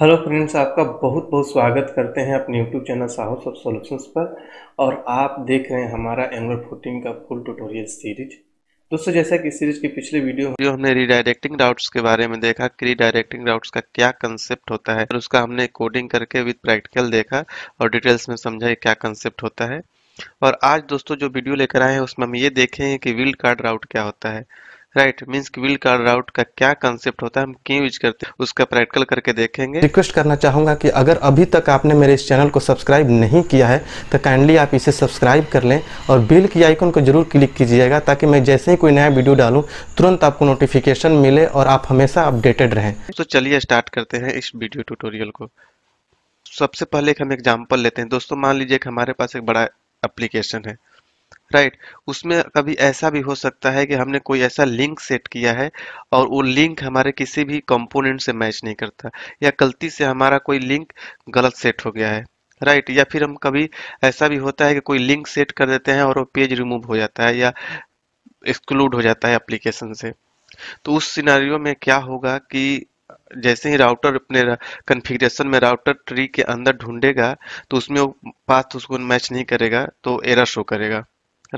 Hello friends आपका बहुत बहुत स्वागत करते हैं अपने YouTube channel Sahosoft solutions पर और आप देख रहे हैं हमारा एंगल फोर्टीन का फुल ट्यूटोरियल सीरीज दोस्तों जैसा कि सीरीज के पिछले वीडियो में हमने रीडायरेक्टिंग राउट्स के बारे में देखा कि रीडायरेक्टिंग राउट्स का क्या कंसेप्ट होता है और उसका हमने कोडिंग करके विद प्रैक्टिकल देखा और डिटेल्स में समझा क्या कंसेप्ट होता है और आज दोस्तों जो वीडियो लेकर आए हैं उसमें हम ये देखें कि विल्ड कार्ड राउट क्या होता है right means wildcard route का क्या कॉन्सेप्ट होता है हम क्यों यूज करते हैं उसका प्रैक्टिकल करके देखेंगे रिक्वेस्ट करना चाहूंगा कि अगर अभी तक आपने मेरे इस चैनल को सब्सक्राइब नहीं किया है तो काइंडली आप इसे सब्सक्राइब कर लें और बिल की आइकन को जरूर क्लिक कीजिएगा ताकि मैं जैसे ही कोई नया वीडियो डालूँ तुरंत आपको नोटिफिकेशन मिले और आप हमेशा अपडेटेड रहें तो चलिए स्टार्ट करते हैं इस वीडियो ट्यूटोरियल को सबसे पहले एक हम एग्जाम्पल लेते हैं दोस्तों मान लीजिए कि हमारे पास एक बड़ा एप्लीकेशन है राइट उसमें कभी ऐसा भी हो सकता है कि हमने कोई ऐसा लिंक सेट किया है और वो लिंक हमारे किसी भी कंपोनेंट से मैच नहीं करता या गलती से हमारा कोई लिंक गलत सेट हो गया है राइट या फिर हम कभी ऐसा भी होता है कि कोई लिंक सेट कर देते हैं और वो पेज रिमूव हो जाता है या एक्सक्लूड हो जाता है एप्लीकेशन से तो उस सिनारियों में क्या होगा कि जैसे ही राउटर अपने कन्फिग्रेशन में राउटर ट्री के अंदर ढूंढेगा तो उसमें वो पाथ उसको मैच नहीं करेगा तो एरर शो करेगा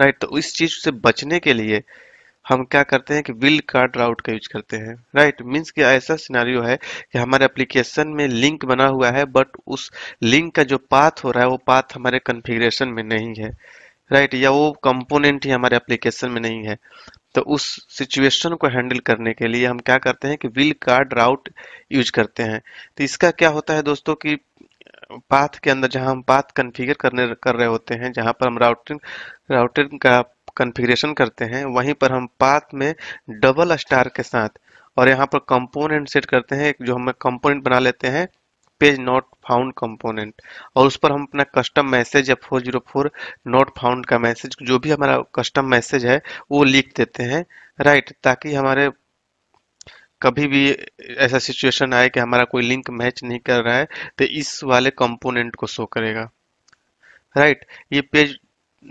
राइट तो इस चीज से बचने के लिए हम क्या करते हैं कि विल कार्ड राउट का यूज करते हैं राइट मीन्स कि ऐसा सिनारियो है कि हमारे एप्लीकेशन में लिंक बना हुआ है बट उस लिंक का जो पाथ हो रहा है वो पाथ हमारे कन्फिग्रेशन में नहीं है राइट right? या वो कंपोनेंट ही हमारे एप्लीकेशन में नहीं है तो उस सिचुएशन को हैंडल करने के लिए हम क्या करते हैं कि विल कार्ड राउट यूज करते हैं तो इसका क्या होता है दोस्तों की पाथ के अंदर जहां हम पाथ कन्फिगर करने कर रहे होते हैं जहां पर हम राउटिंग राउटिंग का कन्फिग्रेशन करते हैं वहीं पर हम पाथ में डबल स्टार के साथ और यहां पर कंपोनेंट सेट करते हैं जो हम कंपोनेंट बना लेते हैं पेज नॉट फाउंड कंपोनेंट और उस पर हम अपना कस्टम मैसेज या four zero four not found का मैसेज जो भी हमारा कस्टम मैसेज है वो लिख देते हैं राइट ताकि हमारे कभी भी ऐसा सिचुएशन आए कि हमारा कोई लिंक मैच नहीं कर रहा है तो इस वाले कंपोनेंट को शो करेगा राइट right, ये page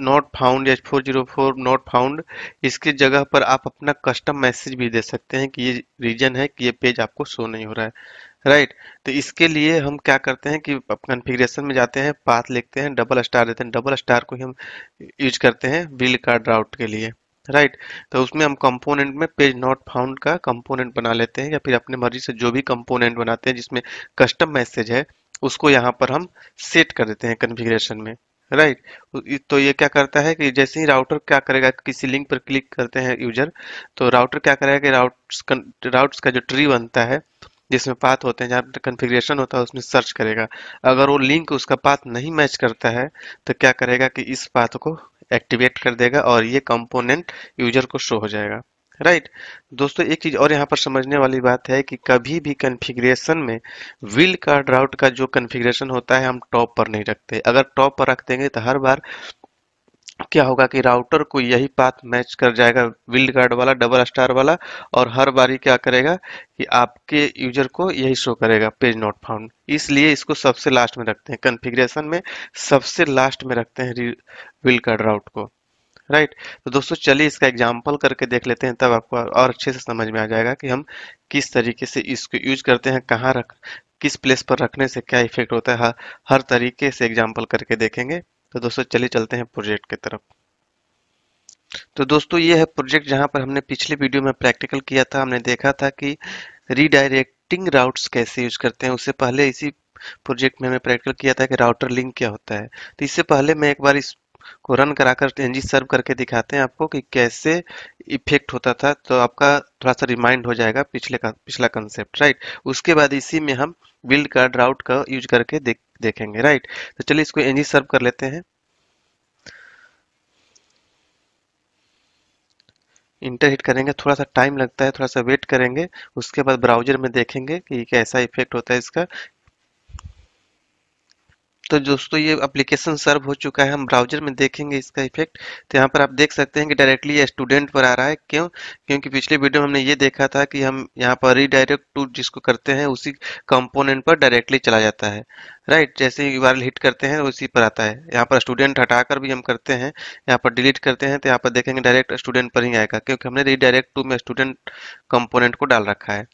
not found H four zero four not found इसकी जगह पर आप अपना कस्टम मैसेज भी दे सकते हैं कि ये रीजन है कि ये पेज आपको शो नहीं हो रहा है राइट right, तो इसके लिए हम क्या करते हैं कि कन्फिग्रेशन में जाते हैं पाथ लिखते हैं डबल स्टार देते हैं डबल स्टार को ही हम यूज करते हैं बिल कार्ड राउट के लिए राइट right. तो उसमें हम कंपोनेंट में पेज नॉट फाउंड का कंपोनेंट बना लेते हैं या फिर अपने मर्जी से जो भी कंपोनेंट बनाते हैं जिसमें कस्टम मैसेज है उसको यहाँ पर हम सेट कर देते हैं कन्फिग्रेशन में राइट right. तो ये क्या करता है कि जैसे ही राउटर क्या करेगा किसी लिंक पर क्लिक करते हैं यूजर तो राउटर क्या करेगा कि राउट राउट्स का जो ट्री बनता है जिसमें पाथ होते हैं जहाँ कन्फिग्रेशन होता है उसमें सर्च करेगा अगर वो लिंक उसका पाथ नहीं मैच करता है तो क्या करेगा कि इस पाथ को एक्टिवेट कर देगा और ये कंपोनेंट यूजर को शो हो जाएगा राइट right. दोस्तों एक चीज और यहाँ पर समझने वाली बात है कि कभी भी कन्फिग्रेशन में व्हील का ड्राउट का जो कन्फिग्रेशन होता है हम टॉप पर नहीं रखते अगर टॉप पर रख देंगे तो हर बार क्या होगा कि राउटर को यही पाथ मैच कर जाएगा विल्ड कार्ड वाला डबल स्टार वाला और हर बारी क्या करेगा कि आपके यूजर को यही शो करेगा पेज नॉट फाउंड इसलिए इसको सबसे लास्ट में रखते हैं कन्फिग्रेशन में सबसे लास्ट में रखते हैं विल्ड गार्ड राउट को राइट तो दोस्तों चलिए इसका एग्जाम्पल करके देख लेते हैं तब आपको और अच्छे से समझ में आ जाएगा कि हम किस तरीके से इसको यूज करते हैं कहाँ रख किस प्लेस पर रखने से क्या इफेक्ट होता है हर तरीके से एग्जाम्पल करके देखेंगे तो दोस्तों चलिए चलते हैं प्रोजेक्ट की तरफ तो दोस्तों ये है प्रोजेक्ट जहाँ पर हमने पिछले वीडियो में प्रैक्टिकल किया था हमने देखा था कि रीडायरेक्टिंग राउट्स कैसे यूज करते हैं उससे पहले इसी प्रोजेक्ट में हमने प्रैक्टिकल किया था कि राउटर लिंक क्या होता है तो इससे पहले मैं एक बार इसको को रन कराकर एनजी सर्व करके दिखाते हैं आपको कि कैसे इफेक्ट होता था तो आपका थोड़ा सा रिमाइंड हो जाएगा पिछले का पिछला कंसेप्ट राइट उसके बाद इसी में हम बिल्ड कार्ड राउट का यूज करके देख देखेंगे राइट तो चलिए इसको एनजी सर्व कर लेते हैं इंटर हिट करेंगे थोड़ा सा टाइम लगता है थोड़ा सा वेट करेंगे उसके बाद ब्राउजर में देखेंगे कि कैसा इफेक्ट होता है इसका तो दोस्तों ये एप्लीकेशन सर्व हो चुका है हम ब्राउजर में देखेंगे इसका इफेक्ट तो यहाँ पर आप देख सकते हैं कि डायरेक्टली ये स्टूडेंट पर आ रहा है क्यों क्योंकि पिछले वीडियो में हमने ये देखा था कि हम यहाँ पर रीडायरेक्ट टू जिसको करते हैं उसी कंपोनेंट पर डायरेक्टली चला जाता है राइट जैसे ही वायरल हिट करते हैं उसी पर आता है यहाँ पर स्टूडेंट हटाकर भी हम करते हैं यहाँ पर डिलीट करते हैं तो यहाँ पर देखेंगे डायरेक्ट स्टूडेंट पर ही आएगा क्योंकि हमने रीडायरेक्ट टू में स्टूडेंट कंपोनेंट को डाल रखा है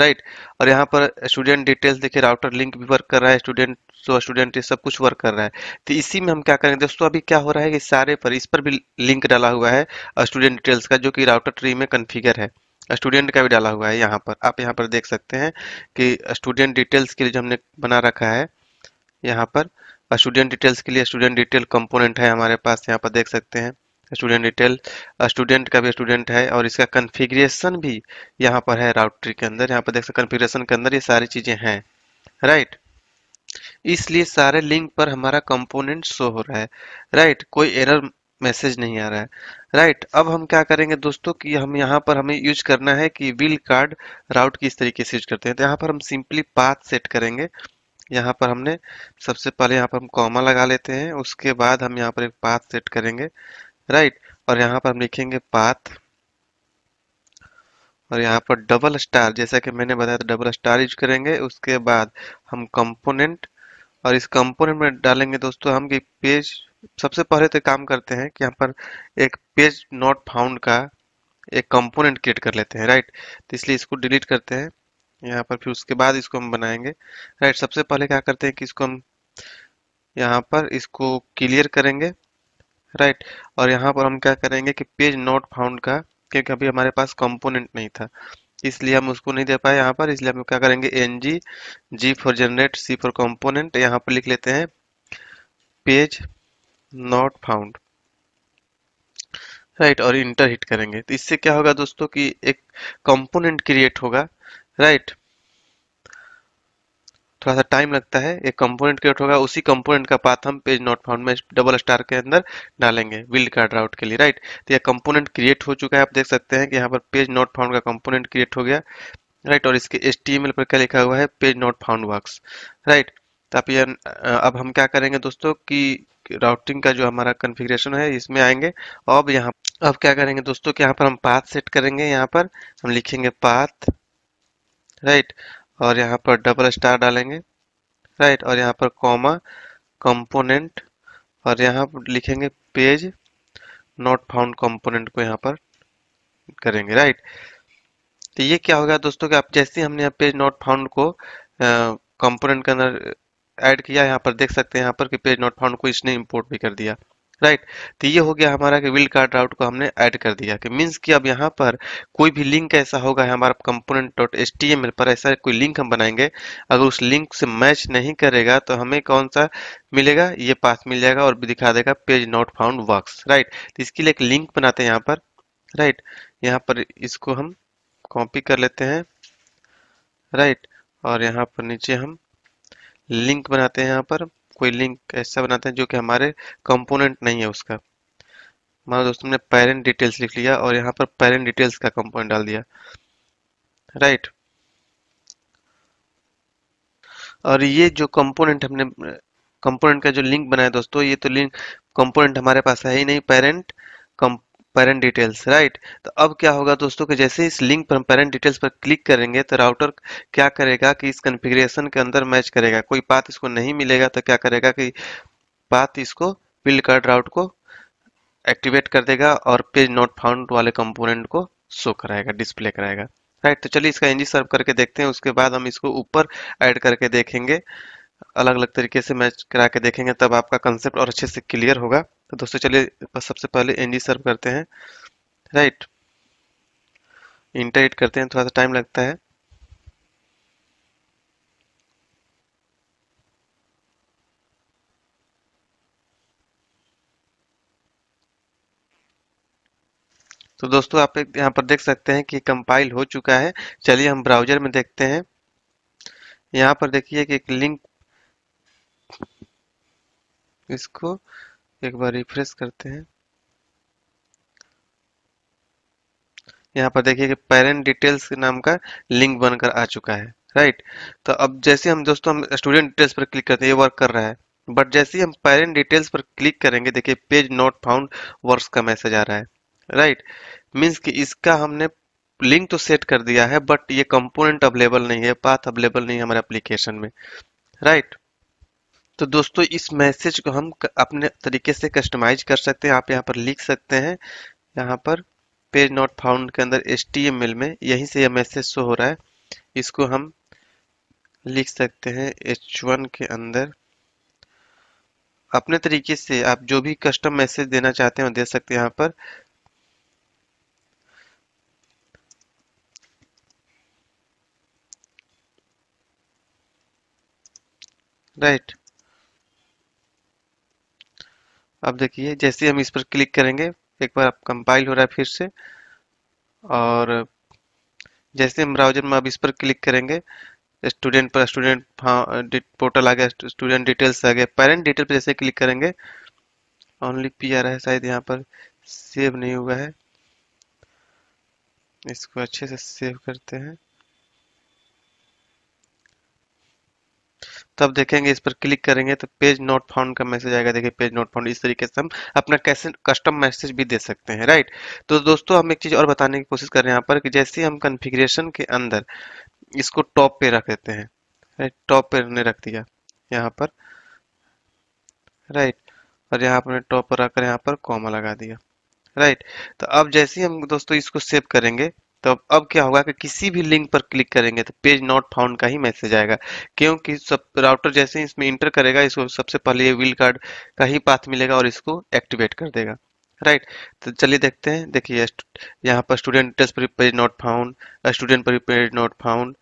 राइट और यहाँ पर स्टूडेंट डिटेल्स देखिए राउटर लिंक भी वर्क कर रहा है स्टूडेंट सो स्टूडेंट सब कुछ वर्क कर रहा है तो इसी में हम क्या करेंगे दोस्तों अभी क्या हो रहा है कि सारे पर इस पर भी लिंक डाला हुआ है स्टूडेंट डिटेल्स का जो कि राउटर ट्री में कन्फिगर है स्टूडेंट का भी डाला हुआ है यहाँ पर आप यहाँ पर देख सकते हैं कि स्टूडेंट डिटेल्स के लिए जो हमने बना रखा है यहाँ पर स्टूडेंट डिटेल्स के लिए स्टूडेंट डिटेल कंपोनेंट है हमारे पास यहाँ पर देख सकते हैं स्टूडेंट डिटेल स्टूडेंट का भी स्टूडेंट है और इसका कन्फिग्रेशन भी यहाँ पर है राउट ट्री के अंदर यहाँ पर देख सकते कन्फिग्रेशन के अंदर ये सारी चीज़ें हैं राइट इसलिए सारे लिंक पर हमारा कंपोनेंट शो हो रहा है राइट right? कोई एरर मैसेज नहीं आ रहा है राइट right, अब हम क्या करेंगे दोस्तों कि हम यहाँ पर हमें यूज करना है कि विल कार्ड राउट किस तरीके से यूज करते हैं तो यहाँ पर हम सिंपली पाथ सेट करेंगे यहाँ पर हमने सबसे पहले यहाँ पर हम कॉमा लगा लेते हैं उसके बाद हम यहाँ पर एक पाथ सेट करेंगे राइट और यहाँ पर हम लिखेंगे पाथ और यहाँ पर डबल स्टार जैसा कि मैंने बताया था डबल स्टार यूज करेंगे उसके बाद हम कंपोनेंट और इस कंपोनेंट में डालेंगे दोस्तों हम कि पेज सबसे पहले तो काम करते हैं कि यहाँ पर एक पेज नॉट फाउंड का एक कंपोनेंट क्रिएट कर लेते हैं राइट तो इसलिए इसको डिलीट करते हैं यहाँ पर फिर उसके बाद इसको हम बनाएंगे राइट सबसे पहले क्या करते हैं कि इसको हम यहाँ पर इसको क्लियर करेंगे राइट और यहाँ पर हम क्या करेंगे कि पेज नॉट फाउंड का क्योंकि अभी हमारे पास कंपोनेंट नहीं था इसलिए हम उसको नहीं दे पाए यहाँ पर इसलिए हम क्या करेंगे N G G for generate C for component यहाँ पर लिख लेते हैं पेज नॉट फाउंड राइट और इंटर हिट करेंगे तो इससे क्या होगा दोस्तों कि एक कंपोनेंट क्रिएट होगा राइट right? थोड़ा सा टाइम लगता है एक कंपोनेंट क्रिएट होगा उसी कंपोनेंट का पाथ हम पेज नॉट फाउंड में डबल स्टार के अंदर डालेंगे बिल्ड कार्ड राउट के लिए राइट तो यह कंपोनेंट क्रिएट हो चुका है आप देख सकते हैं कि यहाँ पर पेज नॉट फाउंड का कंपोनेंट क्रिएट हो गया राइट और इसके एस पर क्या लिखा हुआ है page not found work right तो आप ये अब हम क्या करेंगे दोस्तों की राउटिंग का जो हमारा कन्फिग्रेशन है इसमें आएंगे अब यहाँ अब क्या करेंगे दोस्तों कि यहाँ पर हम पाथ सेट करेंगे यहाँ पर हम लिखेंगे पाथ राइट right. और यहाँ पर डबल स्टार डालेंगे राइट और यहाँ पर कॉमा कंपोनेंट और यहाँ पर लिखेंगे पेज नॉट फाउंड कंपोनेंट को यहाँ पर करेंगे राइट तो ये क्या होगा दोस्तों कि आप जैसे हमने यहाँ पेज नॉट फाउंड को कंपोनेंट के अंदर ऐड किया यहाँ पर देख सकते हैं यहाँ पर कि पेज नॉट फाउंड को इसने इंपोर्ट भी कर दिया राइट right. तो ये हो गया हमारा कि विल कार्ड राउट को हमने ऐड कर दिया कि मींस कि अब यहाँ पर कोई भी लिंक ऐसा होगा हमारा कंपोनेंट डॉट एस पर ऐसा कोई लिंक हम बनाएंगे अगर उस लिंक से मैच नहीं करेगा तो हमें कौन सा मिलेगा ये पास मिल जाएगा और भी दिखा देगा page not found work right तो इसके लिए एक लिंक बनाते हैं यहाँ पर राइट right. यहाँ पर इसको हम कॉपी कर लेते हैं राइट right. और यहाँ पर नीचे हम लिंक बनाते हैं यहाँ पर कोई लिंक ऐसा बनाते हैं जो कि हमारे कंपोनेंट नहीं है उसका मानो दोस्तों ने पेरेंट डिटेल्स लिख लिया और यहाँ पर पेरेंट डिटेल्स का कंपोनेंट डाल दिया राइट और ये जो कंपोनेंट हमने कंपोनेंट का जो लिंक बनाया दोस्तों ये तो लिंक कंपोनेंट हमारे पास है ही नहीं पेरेंट कम पेरेंट डिटेल्स राइट तो अब क्या होगा दोस्तों कि जैसे इस लिंक पर हम पेरेंट डिटेल्स पर क्लिक करेंगे तो राउटर क्या करेगा कि इस कन्फिग्रेशन के अंदर मैच करेगा कोई पाथ इसको नहीं मिलेगा तो क्या करेगा कि पाथ इसको बिल्ड कार्ड राउट को एक्टिवेट कर देगा और पेज नॉट फाउंड वाले कंपोनेंट को शो कराएगा डिस्प्ले कराएगा राइट तो चलिए इसका इंजी सर्व करके देखते हैं उसके बाद हम इसको ऊपर ऐड करके देखेंगे अलग अलग तरीके से मैच करा के देखेंगे तब आपका कंसेप्ट और अच्छे से क्लियर होगा तो दोस्तों चलिए सबसे पहले एन सर्व करते हैं राइट इंटरेट करते हैं थोड़ा सा टाइम लगता है तो दोस्तों आप यहाँ पर देख सकते हैं कि कंपाइल हो चुका है चलिए हम ब्राउजर में देखते हैं यहाँ पर देखिए कि एक लिंक इसको एक बार रिफ्रेश करते हैं यहाँ पर देखिए कि पेरेंट डिटेल्स नाम का लिंक बनकर आ चुका है राइट तो अब जैसे हम दोस्तों हम स्टूडेंट डिटेल्स पर क्लिक करते हैं ये वर्क कर रहा है बट जैसे हम पेरेंट डिटेल्स पर क्लिक करेंगे देखिए पेज नॉट फाउंड वर्क्स का मैसेज आ रहा है राइट मीन्स कि इसका हमने लिंक तो सेट कर दिया है बट ये कंपोनेंट अवेलेबल नहीं है पाथ अवेलेबल नहीं है हमारे एप्लीकेशन में राइट right? तो दोस्तों इस मैसेज को हम अपने तरीके से कस्टमाइज कर सकते हैं आप यहाँ पर लिख सकते हैं यहाँ पर पेज नॉट फाउंड के अंदर एस में यहीं से यह मैसेज शो हो रहा है इसको हम लिख सकते हैं एच के अंदर अपने तरीके से आप जो भी कस्टम मैसेज देना चाहते हैं दे सकते हैं यहाँ पर राइट right. अब देखिए जैसे हम इस पर क्लिक करेंगे एक बार आप कंपाइल हो रहा है फिर से और जैसे हम ब्राउजर में अब इस पर क्लिक करेंगे स्टूडेंट पर स्टूडेंट पोर्टल हाँ, आ गया स्टूडेंट डिटेल्स आ गया पेरेंट डिटेल पर जैसे क्लिक करेंगे ओनली पी आ रहा है शायद यहाँ पर सेव नहीं हुआ है इसको अच्छे से सेव करते हैं तब देखेंगे इस पर क्लिक करेंगे तो पेज नॉट फाउंड का मैसेज आएगा देखिए पेज नॉट फाउंड इस तरीके से हम अपना कैसे कस्टम मैसेज भी दे सकते हैं राइट तो दोस्तों हम एक चीज़ और बताने की कोशिश कर रहे हैं यहाँ पर कि जैसे हम कन्फिग्रेशन के अंदर इसको टॉप पे रख देते हैं राइट टॉप पे हमने रख दिया यहाँ पर राइट और यहाँ पर टॉप पर रखकर यहाँ पर कॉमा लगा दिया राइट तो अब जैसे ही हम दोस्तों इसको सेव करेंगे तो अब क्या होगा कि किसी भी लिंक पर क्लिक करेंगे तो पेज नॉट फाउंड का ही मैसेज आएगा क्योंकि सब राउटर जैसे ही इसमें इंटर करेगा इसको सबसे पहले ये विल कार्ड का ही पाथ मिलेगा और इसको एक्टिवेट कर देगा राइट तो चलिए देखते हैं देखिए यहाँ पर स्टूडेंट टेस्ट पर पेज नॉट फाउंड स्टूडेंट पर page not found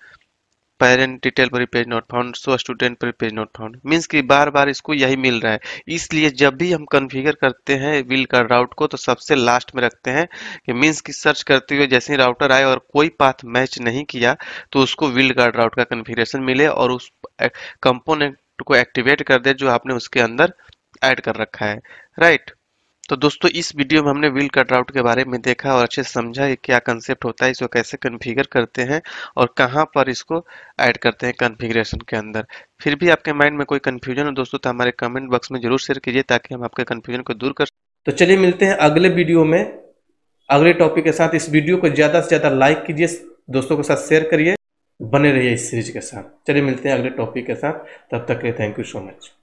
parent detail पर page not found so student पर पेज नॉट फाउंड मीन्स कि बार बार इसको यही मिल रहा है इसलिए जब भी हम कन्फिगर करते हैं विल का राउट को तो सबसे लास्ट में रखते हैं कि मीन्स कि सर्च करते हुए जैसे ही राउटर आए और कोई पाथ मैच नहीं किया तो उसको विल का राउट का कन्फिग्रेशन मिले और उस कंपोनेंट को एक्टिवेट कर दे जो आपने उसके अंदर ऐड कर रखा है राइट right? तो दोस्तों इस वीडियो में हमने व्हील कटआउट के बारे में देखा और अच्छे समझा कि क्या कंसेप्ट होता है इसको कैसे कन्फिगर करते हैं और कहाँ पर इसको ऐड करते हैं कन्फिग्रेशन के अंदर फिर भी आपके माइंड में कोई कन्फ्यूजन हो दोस्तों तो हमारे कमेंट बॉक्स में जरूर शेयर कीजिए ताकि हम आपके कन्फ्यूजन को दूर कर तो चलिए मिलते हैं अगले वीडियो में अगले टॉपिक के साथ इस वीडियो को ज़्यादा से ज़्यादा लाइक कीजिए दोस्तों के साथ शेयर करिए बने रहिए इस सीरीज के साथ चलिए मिलते हैं अगले टॉपिक के साथ तब तक के लिए थैंक यू सो मच